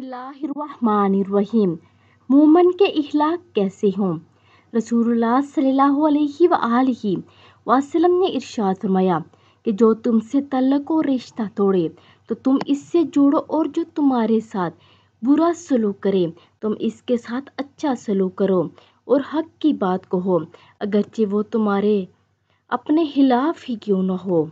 बसमिल्लाम मोमन के अखलाक कैसे हों रसूल सल्लल्लाहु वसलम ने इरशाद फरमाया कि जो तुमसे तलक और रिश्ता तोड़े तो तुम इससे जोड़ो और जो तुम्हारे साथ बुरा सलूक करे तुम इसके साथ अच्छा सलूक करो और हक की बात कहो अगरचे वो तुम्हारे अपने खिलाफ ही क्यों न हो